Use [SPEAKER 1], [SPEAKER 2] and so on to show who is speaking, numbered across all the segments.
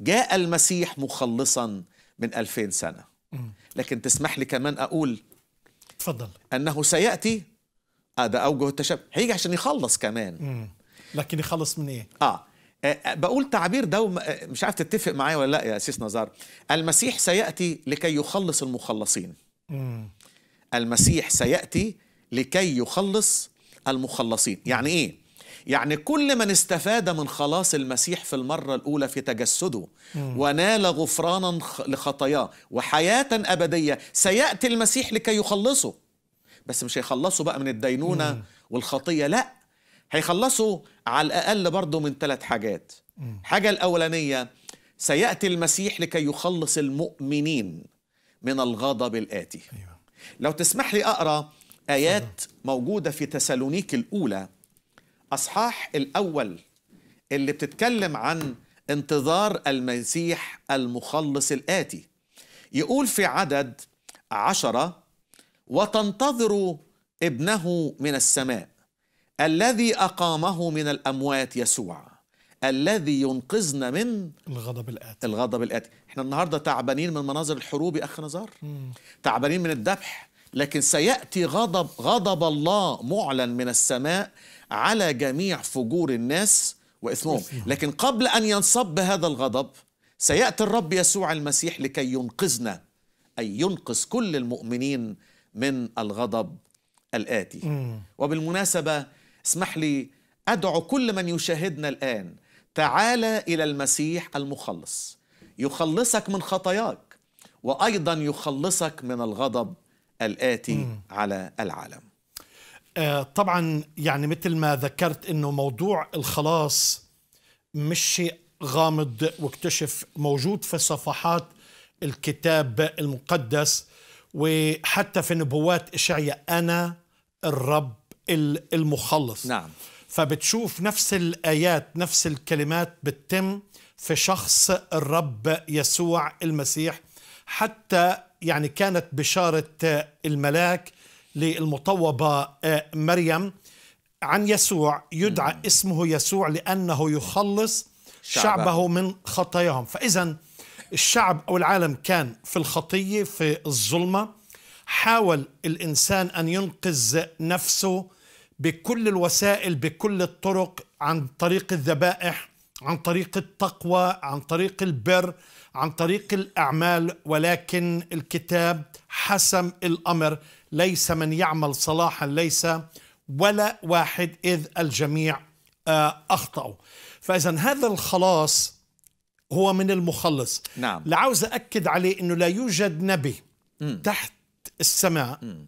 [SPEAKER 1] جاء المسيح مخلصا من 2000 سنة لكن تسمح لي كمان أقول تفضل أنه سيأتي آه ده أوجه التشابه هيجي عشان يخلص كمان
[SPEAKER 2] مم. لكن يخلص من إيه؟
[SPEAKER 1] آه, آه،, آه، بقول تعبير ده آه، مش عارف تتفق معايا ولا لا يا أسيس نزار المسيح سيأتي لكي يخلص المخلصين المسيح سيأتي لكي يخلص المخلصين يعني إيه؟ يعني كل من استفاد من خلاص المسيح في المرة الأولى في تجسده ونال غفرانا لخطاياه وحياة أبدية سيأتي المسيح لكي يخلصه بس مش هيخلصه بقى من الدينونة والخطية لا هيخلصوا على الأقل برضه من ثلاث حاجات حاجة الأولانية سيأتي المسيح لكي يخلص المؤمنين من الغضب الآتي أيوة. لو تسمح لي أقرأ آيات موجودة في تسالونيك الأولى الأصحاح الأول اللي بتتكلم عن انتظار المسيح المخلص الآتي يقول في عدد عشرة وتنتظر ابنه من السماء الذي أقامه من الأموات يسوع الذي ينقذنا من
[SPEAKER 2] الغضب الآتي
[SPEAKER 1] الغضب الآتي احنا النهاردة تعبانين من مناظر الحروب يا أخ نزار تعبانين من الذبح لكن سيأتي غضب غضب الله معلن من السماء على جميع فجور الناس وإثمهم لكن قبل أن ينصب هذا الغضب سيأتي الرب يسوع المسيح لكي ينقذنا أي ينقذ كل المؤمنين من الغضب الآتي وبالمناسبة اسمح لي أدعو كل من يشاهدنا الآن تعال إلى المسيح المخلص يخلصك من خطاياك وأيضا يخلصك من الغضب الآتي مم. على العالم
[SPEAKER 2] آه، طبعا يعني مثل ما ذكرت أنه موضوع الخلاص مش شيء غامض واكتشف موجود في صفحات الكتاب المقدس وحتى في نبوات إشعياء أنا الرب المخلص نعم فبتشوف نفس الآيات نفس الكلمات بتتم في شخص الرب يسوع المسيح حتى يعني كانت بشارة الملاك للمطوبة آه، مريم عن يسوع يدعى اسمه يسوع لأنه يخلص شعبه من خطاياهم فإذا الشعب أو العالم كان في الخطية في الظلمة حاول الإنسان أن ينقذ نفسه بكل الوسائل بكل الطرق عن طريق الذبائح عن طريق التقوى عن طريق البر عن طريق الاعمال ولكن الكتاب حسم الامر ليس من يعمل صلاحا ليس ولا واحد اذ الجميع آه، اخطاوا فاذا هذا الخلاص هو من المخلص نعم لعاوز اكد عليه انه لا يوجد نبي م. تحت السماء م.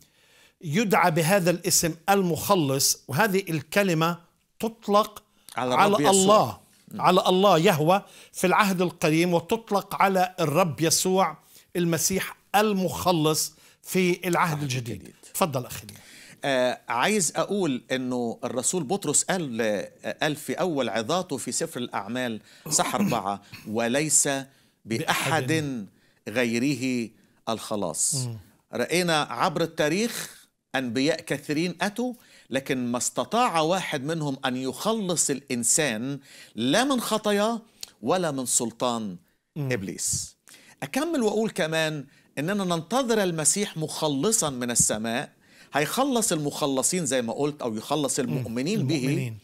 [SPEAKER 2] يدعى بهذا الاسم المخلص وهذه الكلمه تطلق على, على الله على الله يهوى في العهد القديم وتطلق على الرب يسوع المسيح المخلص في العهد الجديد تفضل اخي
[SPEAKER 1] آه عايز اقول انه الرسول بطرس قال قال في اول عظاته في سفر الاعمال صح اربعه وليس باحد غيره الخلاص راينا عبر التاريخ أنبياء كثيرين أتوا لكن ما استطاع واحد منهم أن يخلص الإنسان لا من خطاياه ولا من سلطان م. إبليس أكمل وأقول كمان إننا ننتظر المسيح مخلصا من السماء هيخلص المخلصين زي ما قلت أو يخلص المؤمنين, المؤمنين. به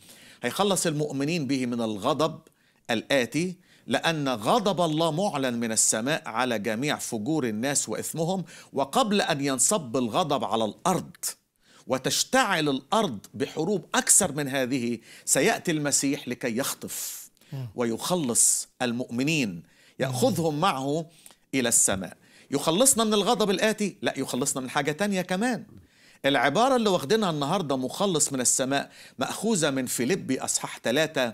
[SPEAKER 1] هيخلص المؤمنين به من الغضب الآتي لأن غضب الله معلن من السماء على جميع فجور الناس وإثمهم وقبل أن ينصب الغضب على الأرض وتشتعل الأرض بحروب أكثر من هذه سيأتي المسيح لكي يخطف ويخلص المؤمنين يأخذهم معه إلى السماء يخلصنا من الغضب الآتي لا يخلصنا من حاجة تانية كمان العبارة اللي واخدينها النهاردة مخلص من السماء مأخوذة من فيليبي أصحاح ثلاثة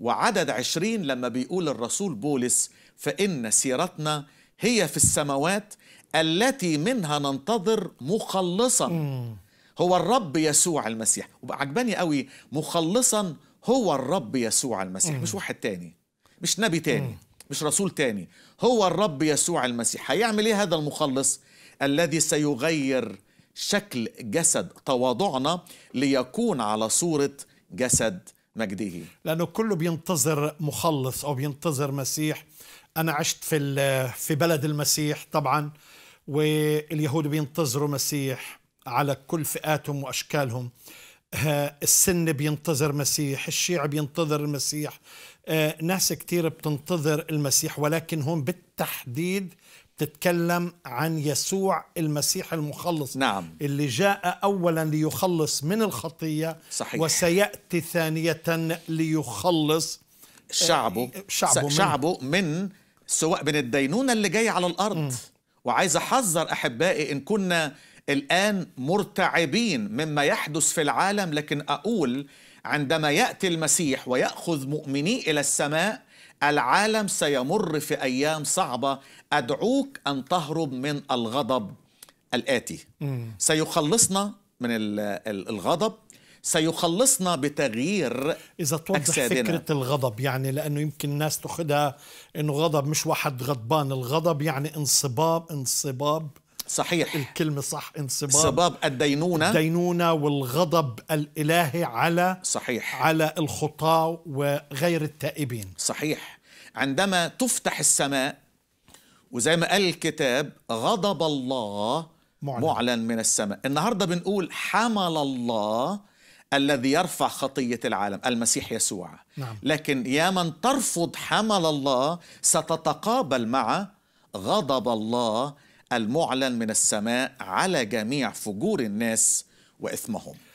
[SPEAKER 1] وعدد عشرين لما بيقول الرسول بولس فإن سيرتنا هي في السماوات التي منها ننتظر مخلصا هو الرب يسوع المسيح وعجباني قوي مخلصا هو الرب يسوع المسيح مش واحد تاني مش نبي تاني مش رسول تاني هو الرب يسوع المسيح هيعمل ايه هذا المخلص الذي سيغير شكل جسد تواضعنا ليكون على صورة جسد مجده
[SPEAKER 2] لأنه كله بينتظر مخلص أو بينتظر مسيح أنا عشت في, في بلد المسيح طبعا واليهود بينتظروا مسيح على كل فئاتهم وأشكالهم آه، السن بينتظر مسيح الشيعة بينتظر المسيح آه، ناس كثير بتنتظر المسيح ولكن هون بالتحديد تتكلم عن يسوع المسيح المخلص نعم اللي جاء اولا ليخلص من الخطيه صحيح وسياتي ثانيه ليخلص آه، شعبه آه، شعبه, شعبه من, من
[SPEAKER 1] سواء من الدينونه اللي جايه على الارض م. وعايز احذر احبائي ان كنا الان مرتعبين مما يحدث في العالم لكن اقول عندما ياتي المسيح وياخذ مؤمني الى السماء العالم سيمر في أيام صعبة أدعوك أن تهرب من الغضب الآتي سيخلصنا من الغضب سيخلصنا بتغيير
[SPEAKER 2] إذا توضح أكسادنا. فكرة الغضب يعني لأنه يمكن الناس تاخذها أنه غضب مش واحد غضبان الغضب يعني انصباب انصباب صحيح الكلمة صح انصباب صباب الدينونة الدينونة والغضب الإلهي على
[SPEAKER 1] صحيح
[SPEAKER 2] على الخطاة وغير التائبين صحيح عندما تفتح
[SPEAKER 1] السماء وزي ما قال الكتاب غضب الله معلن, معلن من السماء النهاردة بنقول حمل الله الذي يرفع خطية العالم المسيح يسوع نعم. لكن يا من ترفض حمل الله ستتقابل مع غضب الله المعلن من السماء على جميع فجور الناس واثمهم